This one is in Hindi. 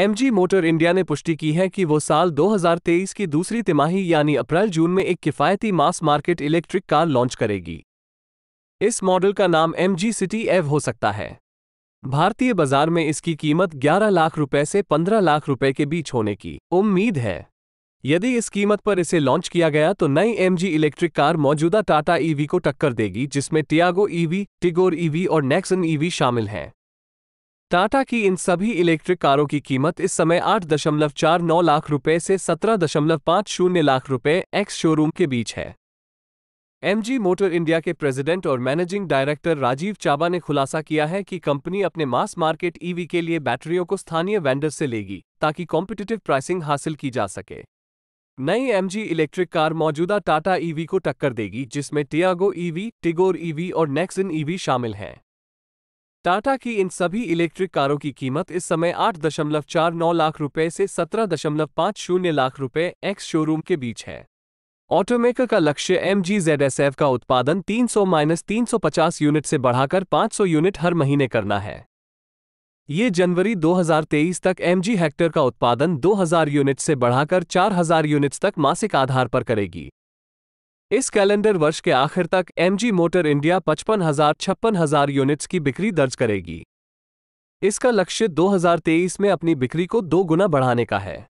एमजी मोटर इंडिया ने पुष्टि की है कि वो साल 2023 की दूसरी तिमाही यानी अप्रैल जून में एक किफायती mass market electric car launch करेगी इस मॉडल का नाम एम जी सिटी एव हो सकता है भारतीय बाजार में इसकी कीमत 11 लाख रुपए से 15 लाख रुपए के बीच होने की उम्मीद है यदि इस कीमत पर इसे लॉन्च किया गया तो नई एमजी इलेक्ट्रिक कार मौजूदा टाटा ईवी e को टक्कर देगी जिसमें Tiago EV, e Tigor EV e और नेक्सन ईवी शामिल हैं टाटा की इन सभी इलेक्ट्रिक कारों की कीमत इस समय 8.49 लाख रुपए से 17.50 लाख रुपए एक्स शोरूम के बीच है एमजी मोटर इंडिया के प्रेसिडेंट और मैनेजिंग डायरेक्टर राजीव चाबा ने खुलासा किया है कि कंपनी अपने मास मार्केट ईवी के लिए बैटरियों को स्थानीय वेंडर से लेगी ताकि कॉम्पिटिटिव प्राइसिंग हासिल की जा सके नई एमजी इलेक्ट्रिक कार मौजूदा टाटा ईवी e को टक्कर देगी जिसमें टियागो ईवी टिगोर ईवी और नेक्सन ईवी e शामिल हैं टाटा की इन सभी इलेक्ट्रिक कारों की कीमत इस समय 8.49 लाख रुपए से 17.50 लाख रुपए एक्स शोरूम के बीच है ऑटोमेकर का लक्ष्य एम जी का उत्पादन 300 माइनस 350 यूनिट से बढ़ाकर 500 यूनिट हर महीने करना है ये जनवरी 2023 तक एम जी हेक्टर का उत्पादन 2000 यूनिट से बढ़ाकर 4000 यूनिट्स तक मासिक आधार पर करेगी इस कैलेंडर वर्ष के आखिर तक एमजी मोटर इंडिया पचपन हजार छप्पन हजार यूनिट्स की बिक्री दर्ज करेगी इसका लक्ष्य 2023 में अपनी बिक्री को दो गुना बढ़ाने का है